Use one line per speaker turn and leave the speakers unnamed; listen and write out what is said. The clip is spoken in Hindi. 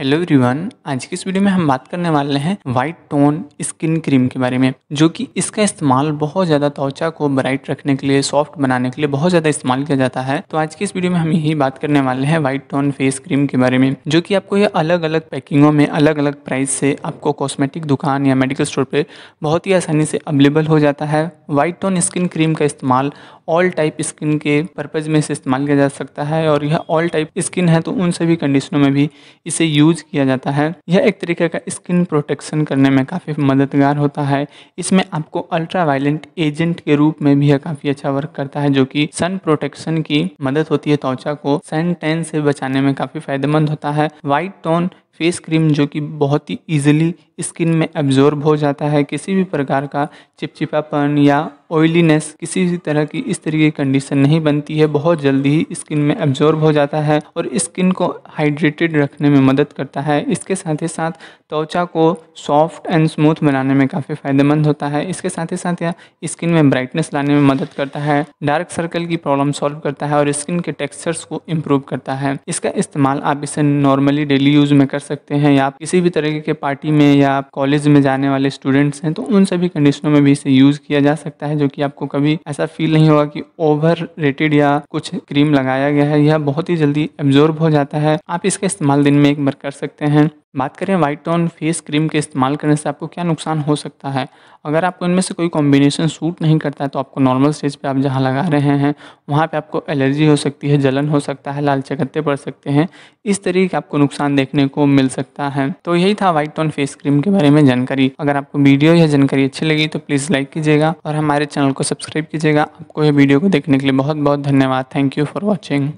हेलो एवरीवन आज की इस वीडियो में हम बात करने वाले हैं वाइट टोन स्किन क्रीम के बारे में जो कि इसका इस्तेमाल बहुत ज़्यादा त्वचा को ब्राइट रखने के लिए सॉफ्ट बनाने के लिए बहुत ज़्यादा इस्तेमाल किया जाता है तो आज की इस वीडियो में हम यही बात करने वाले हैं वाइट टोन फेस क्रीम के बारे में जो कि आपको ये अलग अलग पैकिंगों में अलग अलग प्राइस से आपको कॉस्मेटिक दुकान या मेडिकल स्टोर पर बहुत ही आसानी से अवेलेबल हो जाता है वाइट टोन स्किन क्रीम का इस्तेमाल ऑल टाइप स्किन के पर्पज़ में इसे इस्तेमाल किया जा सकता है और यह ऑल टाइप स्किन है तो उन सभी कंडीशनों में भी इसे यूज यूज किया जाता है यह एक तरीके का स्किन प्रोटेक्शन करने में काफ़ी मददगार होता है इसमें आपको अल्ट्रा वायलेंट एजेंट के रूप में भी यह काफ़ी अच्छा वर्क करता है जो कि सन प्रोटेक्शन की मदद होती है त्वचा को सन टेन से बचाने में काफ़ी फायदेमंद होता है व्हाइट टोन फेस क्रीम जो कि बहुत ही ईजिली स्किन में एब्जॉर्ब हो जाता है किसी भी प्रकार का चिपचिपापन या ऑयलीनेस किसी भी तरह की इस तरीके की कंडीशन नहीं बनती है बहुत जल्दी ही स्किन में एब्जॉर्ब हो जाता है और स्किन को हाइड्रेटेड रखने में मदद करता है इसके साथ ही साथ त्वचा को सॉफ्ट एंड स्मूथ बनाने में काफ़ी फायदेमंद होता है इसके साथ ही साथ यह स्किन में ब्राइटनेस लाने में मदद करता है डार्क सर्कल की प्रॉब्लम सॉल्व करता है और स्किन के टेक्स्चर्स को इम्प्रूव करता है इसका इस्तेमाल आप इसे नॉर्मली डेली यूज़ में कर सकते हैं या आप किसी भी तरीके के पार्टी में या आप कॉलेज में जाने वाले स्टूडेंट्स हैं तो उन सभी कंडीशनों में भी इसे यूज़ किया जा सकता है जो कि आपको कभी ऐसा फील नहीं होगा कि ओवर रेटेड या कुछ क्रीम लगाया गया है यह बहुत ही जल्दी एब्जॉर्ब हो जाता है आप इसका इस्तेमाल दिन में एक बार कर सकते हैं बात करें वाइट टोन फेस क्रीम के इस्तेमाल करने से आपको क्या नुकसान हो सकता है अगर आपको इनमें से कोई कॉम्बिनेशन सूट नहीं करता है तो आपको नॉर्मल स्टेज पे आप जहाँ लगा रहे हैं वहाँ पे आपको एलर्जी हो सकती है जलन हो सकता है लाल चकत्ते पड़ सकते हैं इस तरीके का आपको नुकसान देखने को मिल सकता है तो यही था वाइट टोन फेस क्रीम के बारे में जानकारी अगर आपको वीडियो या जानकारी अच्छी लगी तो प्लीज़ लाइक कीजिएगा और हमारे चैनल को सब्सक्राइब कीजिएगा आपको यह वीडियो को देखने के लिए बहुत बहुत धन्यवाद थैंक यू फॉर वॉचिंग